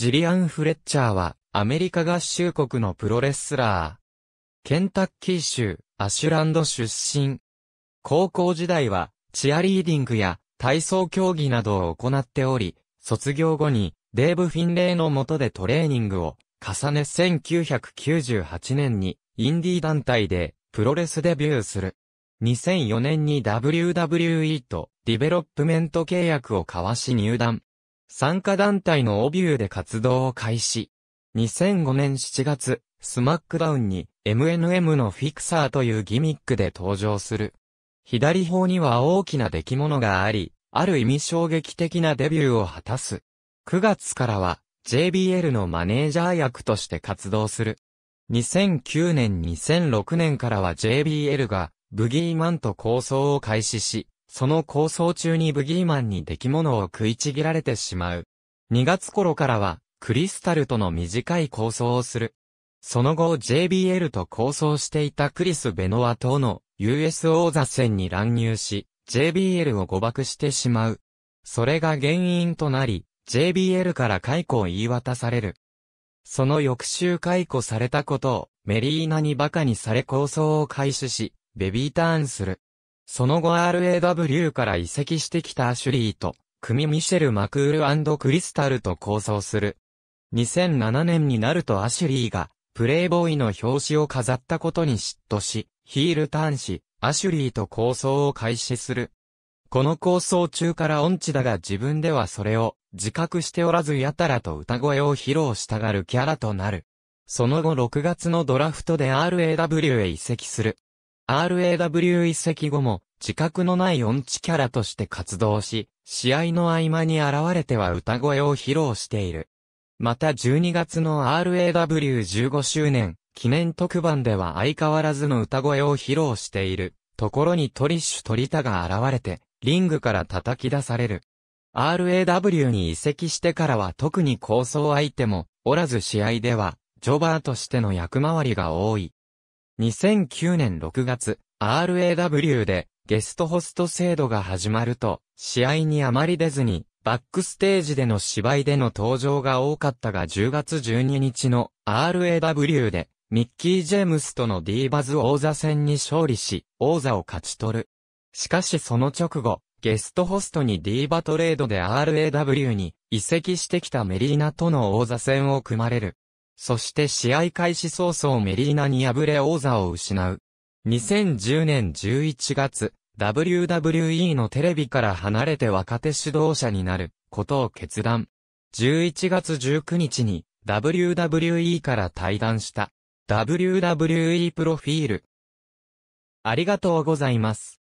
ジリアン・フレッチャーは、アメリカ合衆国のプロレスラー。ケンタッキー州、アシュランド出身。高校時代は、チアリーディングや、体操競技などを行っており、卒業後に、デーブ・フィンレイの下でトレーニングを、重ね1998年に、インディー団体で、プロレスデビューする。2004年に WWE とディベロップメント契約を交わし入団。参加団体のオビューで活動を開始。2005年7月、スマックダウンに MNM のフィクサーというギミックで登場する。左方には大きな出来物があり、ある意味衝撃的なデビューを果たす。9月からは JBL のマネージャー役として活動する。2009年2006年からは JBL がブギーマンと構想を開始し、その構想中にブギーマンに出来物を食いちぎられてしまう。2月頃からは、クリスタルとの短い構想をする。その後 JBL と構想していたクリス・ベノワとの US 王座戦に乱入し、JBL を誤爆してしまう。それが原因となり、JBL から解雇を言い渡される。その翌週解雇されたことをメリーナに馬鹿にされ構想を開始し、ベビーターンする。その後 RAW から移籍してきたアシュリーと、組ミシェル・マクールクリスタルと構想する。2007年になるとアシュリーが、プレイボーイの表紙を飾ったことに嫉妬し、ヒールターンし、アシュリーと構想を開始する。この構想中からオンチだが自分ではそれを自覚しておらずやたらと歌声を披露したがるキャラとなる。その後6月のドラフトで RAW へ移籍する。RAW 移籍後も、自覚のない音痴キャラとして活動し、試合の合間に現れては歌声を披露している。また12月の RAW15 周年記念特番では相変わらずの歌声を披露しているところにトリッシュ・トリタが現れて、リングから叩き出される。RAW に移籍してからは特に構想相手もおらず試合では、ジョバーとしての役回りが多い。2009年6月、RAW でゲストホスト制度が始まると、試合にあまり出ずに、バックステージでの芝居での登場が多かったが10月12日の RAW で、ミッキー・ジェームスとのディーバズ王座戦に勝利し、王座を勝ち取る。しかしその直後、ゲストホストにディーバトレードで RAW に移籍してきたメリーナとの王座戦を組まれる。そして試合開始早々メリーナに敗れ王座を失う。2010年11月、WWE のテレビから離れて若手指導者になることを決断。11月19日に WWE から退団した WWE プロフィール。ありがとうございます。